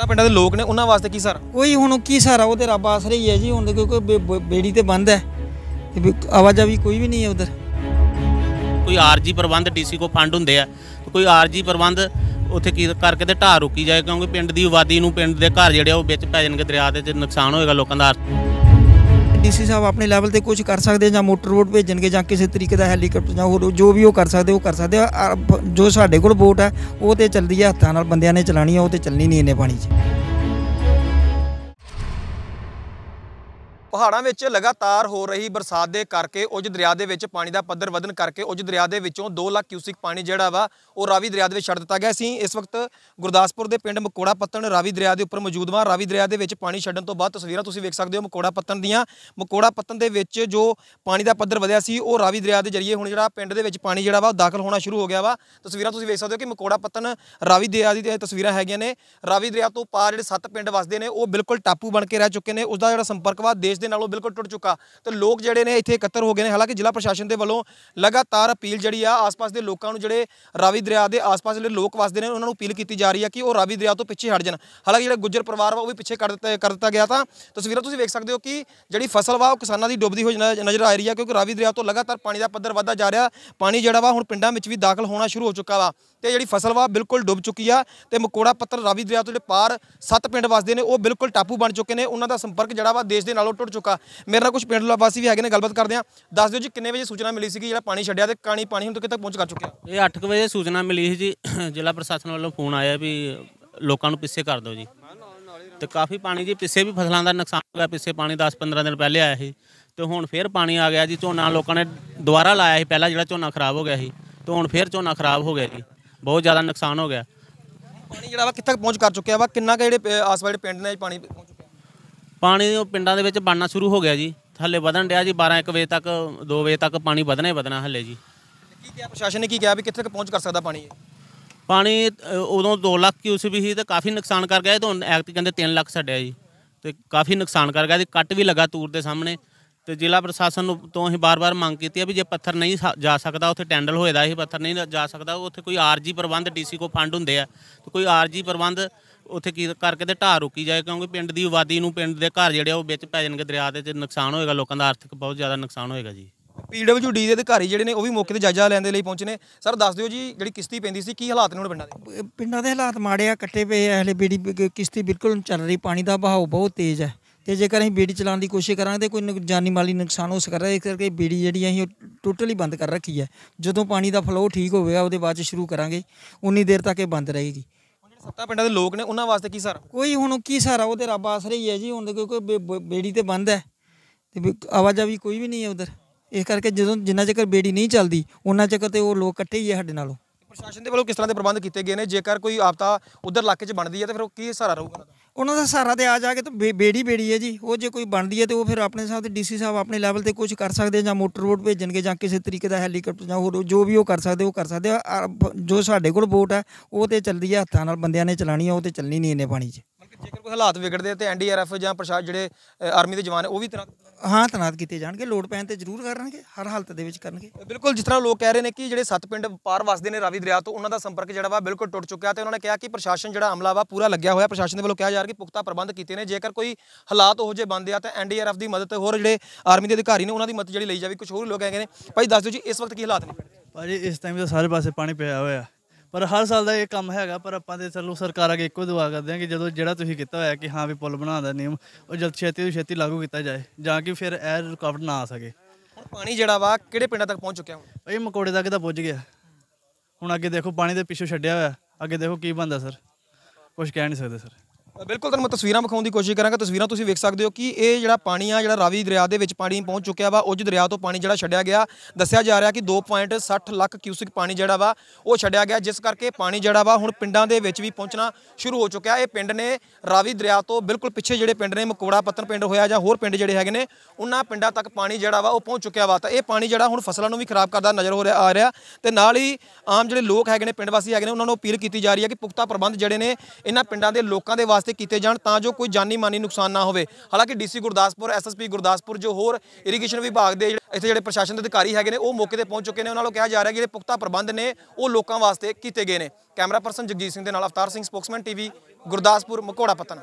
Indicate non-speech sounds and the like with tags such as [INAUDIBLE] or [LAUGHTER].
ਤਾਂ ਪਿੰਡਾਂ ਦੇ ਲੋਕ ਨੇ ਉਹਨਾਂ ਵਾਸਤੇ ਕੀ ਸਰ ਕੋਈ ਹੁਣ ਕੀ ਉਹ ਤੇ ਰੱਬ ਆਸਰੇ ਹੀ ਹੈ ਜੀ ਹੁਣ ਕੋਈ ਕੋਈ ਬੇੜੀ ਤੇ ਬੰਦ ਹੈ ਤੇ ਵੀ ਕੋਈ ਵੀ ਨਹੀਂ ਹੈ ਉਧਰ ਕੋਈ ਆਰਜੀ ਪ੍ਰਬੰਧ ਡੀਸੀ ਕੋ ਫੰਡ ਹੁੰਦੇ ਆ ਕੋਈ ਆਰਜੀ ਪ੍ਰਬੰਧ ਉੱਥੇ ਕੀ ਕਰਕੇ ਤੇ ਢਾਹ ਰੁਕੀ ਜਾਏ ਕਿਉਂਕਿ ਪਿੰਡ ਦੀ ਆਬਾਦੀ ਨੂੰ ਪਿੰਡ ਦੇ ਘਰ ਜਿਹੜੇ ਉਹ ਵਿੱਚ ਪੈ ਜਾਣਗੇ ਦਰਿਆ ਦੇ ਤੇ ਨੁਕਸਾਨ ਹੋਏਗਾ ਲੋਕਾਂ ਦਾ ਡੀਸੀ ਸਾਹਿਬ ਆਪਣੇ ਲੈਵਲ ਤੇ ਕੁਝ ਕਰ ਸਕਦੇ ਜਾਂ ਮੋਟਰ ਬੋਟ ਭੇਜਣਗੇ ਜਾਂ ਕਿਸੇ ਤਰੀਕੇ ਦਾ ਹੈਲੀਕਾਪਟਰ ਜਾਂ ਹੋਰ ਜੋ ਵੀ ਉਹ ਕਰ ਸਕਦੇ ਉਹ ਕਰ ਸਕਦੇ ਆ ਜੋ ਸਾਡੇ ਕੋਲ ਬੋਟ ਹੈ ਉਹ ਤੇ ਚੱਲਦੀ ਹੈ ਹੱਥਾਂ ਨਾਲ ਬੰਦਿਆਂ ਨੇ ਚਲਾਣੀ ਹੈ ਉਹ ਤੇ ਚੱਲਣੀ ਨਹੀਂ ਇੰਨੇ ਪਾਣੀ 'ਚ ਪਹਾੜਾਂ ਵਿੱਚ ਲਗਾਤਾਰ ਹੋ ਰਹੀ ਬਰਸਾਤ ਦੇ ਕਰਕੇ ਉਜ ਦਰਿਆ ਦੇ ਵਿੱਚ ਪਾਣੀ ਦਾ ਪੱਧਰ ਵਧਣ ਕਰਕੇ ਉਜ ਦਰਿਆ ਦੇ ਵਿੱਚੋਂ 2 ਲੱਖ ਕਿਊਸਿਕ ਪਾਣੀ ਜਿਹੜਾ ਵਾ ਉਹ ਰਾਵੀ ਦਰਿਆ ਦੇ ਵਿੱਚ ਛੱਡ ਦਿੱਤਾ ਗਿਆ ਸੀ ਇਸ ਵਕਤ ਗੁਰਦਾਸਪੁਰ ਦੇ ਪਿੰਡ ਮਕੋੜਾ ਪੱਤਣ ਰਾਵੀ ਦਰਿਆ ਦੇ ਉੱਪਰ ਮੌਜੂਦ ਵਾ ਰਾਵੀ ਦਰਿਆ ਦੇ ਵਿੱਚ ਪਾਣੀ ਛੱਡਣ ਤੋਂ ਬਾਅਦ ਤਸਵੀਰਾਂ ਤੁਸੀਂ ਵੇਖ ਸਕਦੇ ਹੋ ਮਕੋੜਾ ਪੱਤਣ ਦੀਆਂ ਮਕੋੜਾ ਪੱਤਣ ਦੇ ਵਿੱਚ ਜੋ ਪਾਣੀ ਦਾ ਪੱਧਰ ਵਧਿਆ ਸੀ ਉਹ ਰਾਵੀ ਦਰਿਆ ਦੇ ਜ਼ਰੀਏ ਹੁਣ ਜਿਹੜਾ ਪਿੰਡ ਦੇ ਵਿੱਚ ਪਾਣੀ ਜਿਹੜਾ ਵਾ ਉਹ ਦਾਖਲ ਹੋਣਾ ਸ਼ੁਰੂ ਹੋ ਗਿਆ ਵਾ ਤਸਵੀਰਾਂ ਤੁਸੀਂ ਵੇਖ ਸਕਦੇ ਹੋ ਕਿ ਮਕੋੜਾ ਪੱਤਣ ਰਾਵੀ ਦਰਿਆ ਦੀ ਤਸਵੀਰਾਂ ਹੈਗੀਆਂ ਨੇ ਰਾਵੀ ਦਰਿਆ ਤੋਂ ਪਾਰ ਜਿਹੜੇ ਸੱਤ ਪਿੰਡ ਵਸਦੇ ਨੇ ਉਹ ਬਿਲਕੁਲ ਟਾਪੂ ਬਣ ਕੇ ਰਹਿ ਚੁੱਕੇ ਨੇ ਉਸ ਦਾ ਜਿਹੜਾ ਸੰਪਰਕ ਵਾ ਦੇਸ਼ ਦੇ ਨਾਲੋਂ ਬਿਲਕੁਲ ਟੁੱਟ ਚੁੱਕਾ ਤੇ ਲੋਕ ਜਿਹੜੇ ਨੇ ਇੱਥੇ ਇਕੱਤਰ ਹੋ ਗਏ ਨੇ ਹਾਲਾਂਕਿ ਜ਼ਿਲ੍ਹਾ ਪ੍ਰਸ਼ਾਸਨ ਦੇ ਵੱਲੋਂ ਲਗਾਤਾਰ ਅਪੀਲ ਜਿਹੜੀ ਆ ਆਸ-ਪਾਸ ਦੇ ਲੋਕਾਂ ਨੂੰ ਜਿਹੜੇ ਰਾਵੀ ਦਰਿਆ ਦੇ ਆਸ-ਪਾਸ ਦੇ ਲੋਕ ਵਸਦੇ ਨੇ ਉਹਨਾਂ ਨੂੰ ਅਪੀਲ ਕੀਤੀ ਜਾ ਰਹੀ ਆ ਕਿ ਉਹ ਰਾਵੀ ਦਰਿਆ ਤੋਂ ਪਿੱਛੇ ਹਟ ਜਾਣ ਹਾਲਾਂਕਿ ਜਿਹੜਾ ਗੁੱਜਰ ਪਰਿਵਾਰ ਵਾ ਉਹ ਵੀ ਪਿੱਛੇ ਕਰ ਦਿੱਤਾ ਕਰ ਦਿੱਤਾ ਗਿਆ ਤਾਂ ਤਸਵੀਰਾਂ ਤੁਸੀਂ ਵੇਖ ਸਕਦੇ ਹੋ ਕਿ ਜਿਹੜੀ ਫਸਲ ਵਾ ਉਹ ਕਿਸਾਨਾਂ ਦੀ ਡੁੱਬਦੀ ਹੋਈ ਨਜ਼ਰ ਆ ਰਹੀ ਆ ਕਿਉਂਕਿ ਰਾਵੀ ਦਰਿਆ ਤੋਂ ਲਗਾਤਾਰ ਪਾਣੀ ਦਾ ਪੱਧਰ ਵਧਦਾ ਜਾ ਰਿਹਾ ਪਾਣੀ ਜਿਹੜਾ ਵਾ ਹੁਣ ਪਿੰਡਾਂ ਵਿੱਚ ਵੀ ਦਾਖਲ ਹੋਣਾ ਸ਼ੁਰੂ ਹੋ ਚੁੱਕਾ ਵਾ ਤੇ ਜਿਹੜੀ ਫਸਲ ਵਾ ਬਿਲਕੁਲ ਡੁੱਬ ਚੁੱਕੀ ਆ ਤੇ ਮਕੋੜਾ ਪੱਤਰ ਰਾਵੀ ਦਰਿਆ ਤੋਂ ਜਿਹੜੇ ਪਾਰ ਸੱਤ ਪਿੰਡ ਵਸਦੇ ਨੇ ਉਹ ਬਿਲਕੁਲ ਟਾਪੂ ਬਣ ਚੁੱਕੇ ਨੇ ਉਹਨਾਂ ਦਾ ਸੰਪਰਕ ਜਿਹੜਾ ਵਾ ਦੇਸ਼ ਦੇ ਨਾਲੋਂ ਟੁੱਟ ਸੁੱਟ ਚੁੱਕਾ ਮੇਰੇ ਨਾਲ ਕੁਝ ਪਿੰਡ ਵਾਸੀ ਵੀ ਹੈਗੇ ਨੇ ਗੱਲਬਾਤ ਕਰਦੇ ਆ ਦੱਸ ਦਿਓ ਜੀ ਕਿੰਨੇ ਵਜੇ ਸੂਚਨਾ ਮਿਲੀ ਸੀ ਕਿ ਜਿਹੜਾ ਪਾਣੀ ਛੱਡਿਆ ਤੇ ਕਾਣੀ ਪਾਣੀ ਹੁਣ ਤੱਕ ਪਹੁੰਚ ਕਰ ਚੁੱਕਿਆ ਇਹ 8 ਵਜੇ ਸੂਚਨਾ ਮਿਲੀ ਸੀ ਜੀ [CLEARS THROAT] ਜ਼ਿਲ੍ਹਾ ਪ੍ਰਸ਼ਾਸਨ ਵੱਲੋਂ ਫੋਨ ਆਇਆ ਵੀ ਲੋਕਾਂ ਨੂੰ ਪਿੱਛੇ ਕਰ ਦਿਓ ਜੀ ਤੇ ਕਾਫੀ ਪਾਣੀ ਜੀ ਪਿੱਛੇ ਵੀ ਫਸਲਾਂ ਦਾ ਨੁਕਸਾਨ ਹੋ ਗਿਆ ਪਿੱਛੇ ਪਾਣੀ 10-15 ਦਿਨ ਪਹਿਲੇ ਆਇਆ ਸੀ ਤੇ ਹੁਣ ਫੇਰ ਪਾਣੀ ਆ ਗਿਆ ਜੀ ਝੋਨਾ ਲੋਕਾਂ ਨੇ ਦੁਬਾਰਾ ਲਾਇਆ ਸੀ ਪਹਿਲਾਂ ਜਿਹੜਾ ਝੋਨਾ ਖਰਾਬ ਹੋ ਗਿਆ ਸੀ ਤੇ ਹੁਣ ਫੇਰ ਝੋਨਾ ਖਰਾਬ ਹੋ ਗਿਆ ਜੀ ਬਹੁਤ ਜ਼ਿਆਦਾ ਨੁਕਸਾਨ ਹੋ ਗਿਆ ਪਾਣੀ ਜਿਹੜਾ ਵਾ ਕਿੱਥੇ ਪਹੁੰਚ ਕਰ ਚੁੱਕਿਆ ਵਾ ਕਿੰਨਾ ਕ ਜਿਹੜੇ ਆਸ-ਪਾਸ ਪਿੰਡ ਨੇ ਪਾਣੀ ਪਾਣੀ ਉਹ ਪਿੰਡਾਂ ਦੇ ਵਿੱਚ ਬਣਨਾ ਸ਼ੁਰੂ ਹੋ ਗਿਆ ਜੀ ਹੱਲੇ ਵਧਣ ਡਿਆ ਜੀ 12 1 ਵਜੇ ਤੱਕ 2 ਵਜੇ ਤੱਕ ਪਾਣੀ ਵਧਣਾ ਹੀ ਵਧਣਾ ਹੱਲੇ ਜੀ ਕੀ ਕਿਹਾ ਪ੍ਰਸ਼ਾਸਨ ਨੇ ਕੀ ਕਿਹਾ ਵੀ ਕਿੱਥੇ ਤੱਕ ਪਹੁੰਚ ਕਰ ਸਕਦਾ ਪਾਣੀ ਇਹ ਪਾਣੀ ਉਦੋਂ 2 ਲੱਖ ਕਿਊਸ ਵੀ ਸੀ ਤੇ ਕਾਫੀ ਨੁਕਸਾਨ ਕਰ ਗਿਆ ਇਹ ਤੋਂ ਐਕਟ ਕਹਿੰਦੇ 3 ਲੱਖ ਛੱਡਿਆ ਜੀ ਤੇ ਕਾਫੀ ਨੁਕਸਾਨ ਕਰ ਗਿਆ ਤੇ ਕੱਟ ਵੀ ਲਗਾ ਤੂਰ ਦੇ ਸਾਹਮਣੇ ਤੇ ਜ਼ਿਲ੍ਹਾ ਪ੍ਰਸ਼ਾਸਨ ਨੂੰ ਤੋਂ ਅਸੀਂ ਬਾਰ-ਬਾਰ ਮੰਗ ਕੀਤੀ ਆ ਵੀ ਜੇ ਪੱਥਰ ਨਹੀਂ ਜਾ ਸਕਦਾ ਉੱਥੇ ਟੈਂਡਲ ਹੋਏਦਾ ਇਹ ਪੱਥਰ ਨਹੀਂ ਜਾ ਸਕਦਾ ਉੱਥੇ ਕੋਈ ਆਰਜੀ ਪ੍ਰਬੰਧ ਡੀਸੀ ਕੋ ਫੰਡ ਹੁੰਦੇ ਆ ਤੇ ਕੋਈ ਆਰਜੀ ਪ੍ਰਬੰਧ ਉੱਥੇ ਕੀ ਕਰਕੇ ਤੇ ਢਾਹ ਰੁਕੀ ਜਾਏ ਕਿਉਂਕਿ ਪਿੰਡ ਦੀ ਆਬਾਦੀ ਨੂੰ ਪਿੰਡ ਦੇ ਘਰ ਜਿਹੜੇ ਉਹ ਵਿੱਚ ਪੈ ਜਾਣਗੇ ਦਰਿਆ ਦੇ ਤੇ ਨੁਕਸਾਨ ਹੋਏਗਾ ਲੋਕਾਂ ਦਾ ਆਰਥਿਕ ਬਹੁਤ ਜ਼ਿਆਦਾ ਨੁਕਸਾਨ ਹੋਏਗਾ ਜੀ ਪੀਡਬਲਯੂਡੀ ਦੇ ਅਧਿਕਾਰੀ ਜਿਹੜੇ ਨੇ ਉਹ ਵੀ ਮੌਕੇ ਤੇ ਜਾਇਜ਼ਾ ਲੈਣ ਦੇ ਲਈ ਪਹੁੰਚੇ ਨੇ ਸਰ ਦੱਸ ਦਿਓ ਜੀ ਜਿਹੜੀ ਕਿਸ਼ਤੀ ਪੈਂਦੀ ਸੀ ਕੀ ਹਾਲਾਤ ਨੇ ਹੁਣ ਪਿੰਡਾਂ ਦੇ ਪਿੰਡਾਂ ਦੇ ਹਾਲਾਤ ਮਾੜੇ ਆ ਕੱਟੇ ਪਏ ਆ ਹਲੇ ਬੀੜੀ ਕਿਸ਼ਤੀ ਬਿਲਕੁਲ ਚੱਲ ਰਹੀ ਪਾਣੀ ਦਾ ਬਹਾਅ ਬਹੁਤ ਤੇਜ਼ ਹੈ ਤੇ ਜੇਕਰ ਅਸੀਂ ਬੀੜੀ ਚਲਾਉਣ ਦੀ ਕੋਸ਼ਿਸ਼ ਕਰਾਂਗੇ ਤੇ ਕੋਈ ਜਾਨੀ ਮਾਲੀ ਨੁਕਸਾਨ ਹੋ ਸਕਦਾ ਹੈ ਇਸ ਕਰਕੇ ਬੀੜੀ ਜਿਹੜੀ ਅਸੀਂ ਟੋਟਲੀ ਬੰਦ ਕਰ ਰੱਖੀ ਹੈ ਜਦੋਂ ਪਾਣੀ ਦਾ ਫਲੋ ਠੀਕ ਹੋਵੇਗਾ ਉਹਦੇ ਬਾਅਦ ਚ ਸ਼ੁਰੂ ਕਰਾਂਗੇ ਉਨੀ ਦੇਰ ਤੱਕ ਇਹ ਬੰਦ ਰਹੇਗੀ ਸੱਤਾ ਪਿੰਡਾਂ ਦੇ ਲੋਕ ਨੇ ਉਹਨਾਂ ਵਾਸਤੇ ਕੀ ਸਰ ਕੋਈ ਹੁਣ ਕੀ ਸਹਾਰਾ ਉਹਦੇ ਰੱਬ ਆਸਰੇ ਹੀ ਹੈ ਜੀ ਹੁਣ ਕੋਈ ਕੋਈ ਬੇੜੀ ਤੇ ਬੰਦ ਹੈ ਤੇ ਆਵਾਜਾਈ ਕੋਈ ਵੀ ਨਹੀਂ ਹੈ ਉਧਰ ਇਸ ਕਰਕੇ ਜਦੋਂ ਜਿੰਨਾ ਚਿਰ ਬੇੜੀ ਨਹੀਂ ਚੱਲਦੀ ਉਹਨਾਂ ਚਿਰ ਤੇ ਉਹ ਲੋਕ ਇਕੱਠੇ ਹੀ ਹੈ ਸਾਡੇ ਨਾਲੋਂ ਪ੍ਰਸ਼ਾਸਨ ਦੇ ਵੱਲੋਂ ਕਿਸ ਤਰ੍ਹਾਂ ਦੇ ਪ੍ਰਬੰਧ ਕੀਤੇ ਗਏ ਨੇ ਜੇਕਰ ਕੋਈ ਆਪਤਾ ਉਧਰ ਇਲਾਕੇ 'ਚ ਬਣਦੀ ਹੈ ਤਾਂ ਫਿਰ ਉਹ ਕੀ ਸਹਾਰਾ ਰਹੂਗਾ ਉਹਨਾਂ ਦਾ ਸਹਾਰਾ ਤੇ ਆ ਜਾ ਕੇ ਤਾਂ ਬੇੜੀ ਬੇੜੀ ਹੈ ਜੀ ਉਹ ਜੇ ਕੋਈ ਬਣਦੀ ਹੈ ਤੇ ਉਹ ਫਿਰ ਆਪਣੇ ਸਾਹ ਤੇ ਡੀਸੀ ਸਾਹਿਬ ਆਪਣੇ ਲੈਵਲ ਤੇ ਕੁਝ ਕਰ ਸਕਦੇ ਜਾਂ ਮੋਟਰ ਰੋਡ ਭੇਜਣਗੇ ਜਾਂ ਕਿਸੇ ਤਰੀਕੇ ਦਾ ਹੈਲੀਕਾਪਟਰ ਜਾਂ ਹੋਰ ਜੋ ਵੀ ਉਹ ਕਰ ਸਕਦੇ ਉਹ ਕਰ ਸਕਦੇ ਜੋ ਸਾਡੇ ਕੋਲ ਵੋਟ ਹੈ ਉਹ ਤੇ ਚੱਲਦੀ ਹੈ ਹੱਥਾਂ ਨਾਲ ਬੰਦਿਆਂ ਨੇ ਚਲਾਣੀ ਹੈ ਉਹ ਤੇ ਚੱਲਣੀ ਨਹੀਂ ਇੰਨੇ ਪਾਣੀ 'ਚ ਜੇਕਰ ਕੋਈ ਹਾਲਾਤ ਵਿਗੜਦੇ ਤੇ ਐਨਡੀਆਰਐਫ ਜਾਂ ਪ੍ਰਸ਼ਾਸਨ ਜਿਹੜੇ ਆਰਮੀ ਦੇ ਜਵਾਨ ਉਹ ਵੀ ਤਰ੍ਹਾਂ ਹਾਂ ਤਨਾਤ ਕੀਤੇ ਜਾਣਗੇ ਲੋਡ ਪੈਣ ਤੇ ਜ਼ਰੂਰ ਕਰਨਗੇ ਹਰ ਹਾਲਤ ਦੇ ਵਿੱਚ ਕਰਨਗੇ ਬਿਲਕੁਲ ਜਿਸ ਤਰ੍ਹਾਂ ਲੋਕ ਕਹਿ ਰਹੇ ਨੇ ਕਿ ਜਿਹੜੇ ਸੱਤ ਪਿੰਡ ਪਾਰ ਵਸਦੇ ਨੇ ਰਾਵੀ ਦਰਿਆ ਤੋਂ ਉਹਨਾਂ ਦਾ ਸੰਪਰਕ ਜਿਹੜਾ ਵਾ ਬਿਲਕੁਲ ਟੁੱਟ ਚੁੱਕਿਆ ਤੇ ਉਹਨਾਂ ਨੇ ਕਿਹਾ ਕਿ ਪ੍ਰਸ਼ਾਸਨ ਜਿਹੜਾ ਅਮਲਾ ਵਾ ਪੂਰਾ ਲੱਗਿਆ ਹੋਇਆ ਪ੍ਰਸ਼ਾਸਨ ਦੇ ਵੱਲੋਂ ਕਿਹਾ ਜਾ ਰਿਹਾ ਕਿ ਪੁਖਤਾ ਪ੍ਰਬੰਧ ਕੀਤੇ ਨੇ ਜੇਕਰ ਕੋਈ ਹਾਲਾਤ ਹੋ ਜੇ ਬੰਦੇ ਆ ਤਾਂ ਐਨਡੀਆਰਐਫ ਦੀ ਮਦਦ ਹੋਰ ਜਿਹੜੇ ਆਰਮੀ ਦੇ ਅਧਿਕਾਰੀ ਨੇ ਉਹਨਾਂ ਦੀ ਮਦਦ ਜਿਹੜੀ ਲਈ ਜਾਵੇ ਕੁਝ ਹੋਰ ਲੋਕ ਕਹਿੰਦੇ ਨੇ ਭਾਈ ਦੱਸ ਦਿਓ ਜੀ ਇਸ ਵਕਤ ਕੀ ਹਾਲਾਤ ਨੇ ਭਾਜੀ ਇਸ ਟਾਈਮ ਤਾਂ ਸਾਰੇ ਪਾਸੇ ਪਾਣੀ ਪਿਆ ਹੋਇਆ ਪਰ ਹਰ ਸਾਲ ਦਾ ਇਹ ਕੰਮ ਹੈਗਾ ਪਰ ਆਪਾਂ ਤੇ ਸਾਨੂੰ ਸਰਕਾਰ ਅੱਗੇ ਇੱਕੋ ਦੁਆ ਕਰਦੇ ਆ ਕਿ ਜਦੋਂ ਜਿਹੜਾ ਤੁਸੀਂ ਕੀਤਾ ਹੋਇਆ ਕਿ ਹਾਂ ਵੀ ਪੁਲ ਬਣਾਉਣ ਦਾ ਨਿਯਮ ਉਹ ਜਲਦ ਛੇਤੀ ਤੋਂ ਛੇਤੀ ਲਾਗੂ ਕੀਤਾ ਜਾਏ ਜਾਂ ਕਿ ਫਿਰ ਇਹ ਰੁਕਾਵਟ ਨਾ ਆ ਸਕੇ ਹੁਣ ਪਾਣੀ ਜਿਹੜਾ ਵਾ ਕਿਹੜੇ ਪਿੰਡਾਂ ਤੱਕ ਪਹੁੰਚ ਚੁੱਕਿਆ ਹੁਣ ਇਹ ਮਕੋੜੇ ਤੱਕ ਤਾਂ ਪਹੁੰਚ ਗਿਆ ਹੁਣ ਅੱਗੇ ਦੇਖੋ ਪਾਣੀ ਦੇ ਪਿੱਛੇ ਛੱਡਿਆ ਹੋਇਆ ਅੱਗੇ ਦੇਖੋ ਕੀ ਬੰਦਾ ਸਰ ਕੁਝ ਕਹਿ ਨਹੀਂ ਸਕਦੇ ਸਰ ਬਿਲਕੁਲ ਤੁਹਾਨੂੰ ਮੈਂ ਤਸਵੀਰਾਂ ਵਿਖਾਉਣ ਦੀ ਕੋਸ਼ਿਸ਼ ਕਰਾਂਗਾ ਤਸਵੀਰਾਂ ਤੁਸੀਂ ਵੇਖ ਸਕਦੇ ਹੋ ਕਿ ਇਹ ਜਿਹੜਾ ਪਾਣੀ ਆ ਜਿਹੜਾ ਰਾਵੀ ਦਰਿਆ ਦੇ ਵਿੱਚ ਪਾਣੀ ਪਹੁੰਚ ਚੁੱਕਿਆ ਵਾ ਉਜ ਦਰਿਆ ਤੋਂ ਪਾਣੀ ਜਿਹੜਾ ਛੱਡਿਆ ਗਿਆ ਦੱਸਿਆ ਜਾ ਰਿਹਾ ਕਿ 2.60 ਲੱਖ ਕਿਊਸਿਕ ਪਾਣੀ ਜਿਹੜਾ ਵਾ ਉਹ ਛੱਡਿਆ ਗਿਆ ਜਿਸ ਕਰਕੇ ਪਾਣੀ ਜਿਹੜਾ ਵਾ ਹੁਣ ਪਿੰਡਾਂ ਦੇ ਵਿੱਚ ਵੀ ਪਹੁੰਚਣਾ ਸ਼ੁਰੂ ਹੋ ਚੁੱਕਿਆ ਇਹ ਪਿੰਡ ਨੇ ਰਾਵੀ ਦਰਿਆ ਤੋਂ ਬਿਲਕੁਲ ਪਿੱਛੇ ਜਿਹੜੇ ਪਿੰਡ ਨੇ ਮਕੋੜਾ ਪੱਤਨ ਪਿੰਡ ਹੋਇਆ ਜਾਂ ਹੋਰ ਪਿੰਡ ਜਿਹੜੇ ਹੈਗੇ ਨੇ ਉਹਨਾਂ ਪਿੰਡਾਂ ਤੱਕ ਪਾਣੀ ਜਿਹੜਾ ਵਾ ਉਹ ਪਹੁੰਚ ਚੁੱਕਿਆ ਵਾ ਤਾਂ ਇਹ ਪਾਣੀ ਜਿਹੜਾ ਹੁਣ ਫਸਲਾਂ ਨੂੰ ਵੀ ਖਰਾਬ ਕਰਦਾ ਨਜ਼ਰ ਹੋ ਰਿਹਾ ਆ ਰਿਹਾ ਤੇ ਨਾਲ ਹੀ ਆਮ ਜਿਹੜੇ ਲੋਕ ਹੈਗੇ ਨੇ ਪਿੰਡ ਵਾਸੀ ਹੈਗੇ ਨੇ ਉਹਨਾਂ ਨੂੰ ਅਪੀਲ ਕੀਤੀ ਜਾ ਰਹੀ ਹੈ ਕਿ ਪੁਖਤਾ ਪ੍ਰਬੰਧ ਜਿਹੜੇ ਨੇ ਇਹਨਾਂ ਪਿੰਡਾਂ ਦੇ ਲੋਕਾਂ ਦੇ ਵਾਸਤੇ ਵਾਸਤੇ ਕੀਤੇ ਜਾਣ ਤਾਂ ਜੋ ਕੋਈ ਜਾਨੀ ਮਾਨੀ ਨੁਕਸਾਨ ਨਾ ਹੋਵੇ ਹਾਲਾਂਕਿ ਡੀਸੀ ਗੁਰਦਾਸਪੁਰ ਐਸਐਸਪੀ ਗੁਰਦਾਸਪੁਰ ਜੋ ਹੋਰ ਇਰੀਗੇਸ਼ਨ ਵਿਭਾਗ ਦੇ ਇੱਥੇ ਜਿਹੜੇ ਪ੍ਰਸ਼ਾਸਨ ਦੇ ਅਧਿਕਾਰੀ ਹੈਗੇ ਨੇ ਉਹ ਮੌਕੇ ਤੇ ਪਹੁੰਚ ਚੁੱਕੇ ਨੇ ਉਹਨਾਂ ਨੂੰ ਕਿਹਾ ਜਾ ਰਿਹਾ ਕਿ ਜਿਹੜੇ ਪੁਖਤਾ ਪ੍ਰਬੰਧ ਨੇ ਉਹ ਲੋਕਾਂ ਵਾਸਤੇ ਕੀਤੇ ਗਏ ਨੇ ਕੈਮਰਾ ਪਰਸਨ ਜਗਜੀਤ ਸਿੰਘ ਦੇ ਨਾਲ ਅਵਤਾਰ ਸਿੰਘ ਸਪੋਕਸਮੈਨ ਟੀਵੀ ਗੁਰਦਾਸਪੁਰ ਮਕੋੜਾ ਪਤਨ